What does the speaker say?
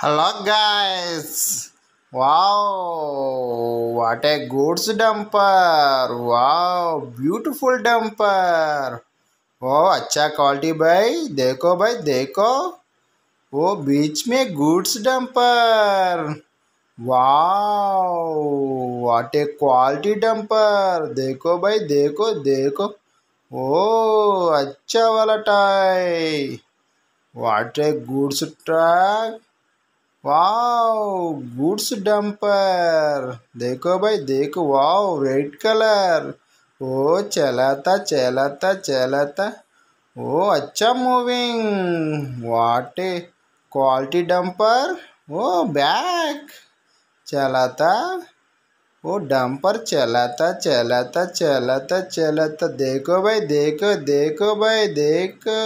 Hello guys Wow! What a goods dumper! Wow! Beautiful dumper! वो oh, अच्छा quality भाई देखो भाई देखो वो बीच में goods dumper wow what a quality dumper देखो भाई देखो देखो ओ अच्छा वाला टाई what a goods truck wow goods dumper देखो भाई देखो वाओ रेड कलर ओ चलाता चलाता चलाता ओ अच्छा moving what a quality dumper ओ बैक चलाता वो डंपर चलाता चलाता चलाता चलाता देखो भाई देखो देखो भाई देखो